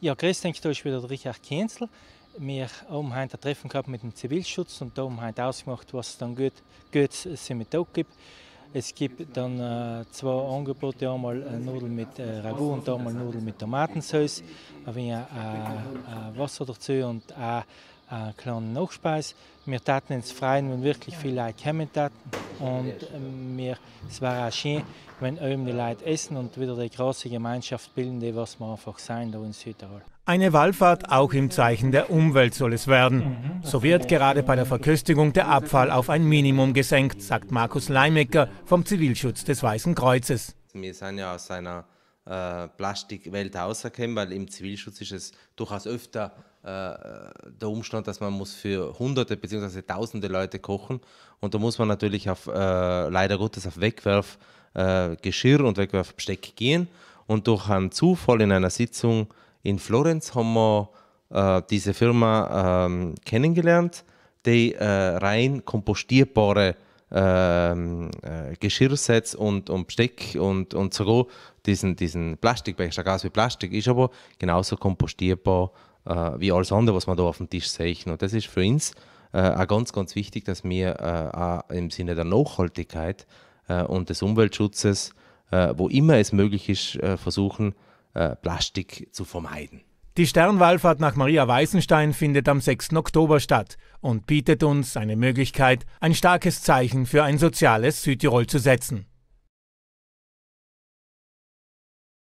Ja, grüß dich, da ist wieder Richard Kienzl. Wir oben haben ein Treffen gehabt mit dem Zivilschutz und da oben haben ausgemacht, was es dann gut, gut mit da gibt. Es gibt dann äh, zwei Angebote, einmal äh, Nudeln mit äh, Ragout und einmal Nudeln mit Tomatensauce, ein wenig äh, äh, Wasser dazu und auch einen äh, kleinen Nachspeis. Wir taten ins Freien, wenn wirklich viele Leute kommen taten. Und ähm, wir, es wäre auch schön, wenn oben die Leute essen und wieder die große Gemeinschaft bilden, die was wir einfach sein da in Südtirol. Eine Wallfahrt auch im Zeichen der Umwelt soll es werden. So wird gerade bei der Verköstigung der Abfall auf ein Minimum gesenkt, sagt Markus Leimecker vom Zivilschutz des Weißen Kreuzes. Wir sind ja aus einer äh, Plastikwelt auserkennen, weil im Zivilschutz ist es durchaus öfter äh, äh der Umstand, dass man muss für hunderte bzw. tausende Leute kochen und da muss man natürlich auf, äh, leider Gottes auf Wegwerfgeschirr äh, und Wegwerfbesteck gehen und durch einen Zufall in einer Sitzung in Florenz haben wir diese Firma ähm, kennengelernt, die rein kompostierbare ähm, äh, Geschirrsets und, und Besteck und, und so, diesen, diesen Plastikbecher, Gas wie Plastik, ist aber genauso kompostierbar äh, wie alles andere, was man da auf dem Tisch sehen. Und das ist für uns äh, auch ganz, ganz wichtig, dass wir äh, im Sinne der Nachhaltigkeit äh, und des Umweltschutzes, äh, wo immer es möglich ist, äh, versuchen, Plastik zu vermeiden. Die Sternwallfahrt nach Maria Weißenstein findet am 6. Oktober statt und bietet uns eine Möglichkeit, ein starkes Zeichen für ein soziales Südtirol zu setzen.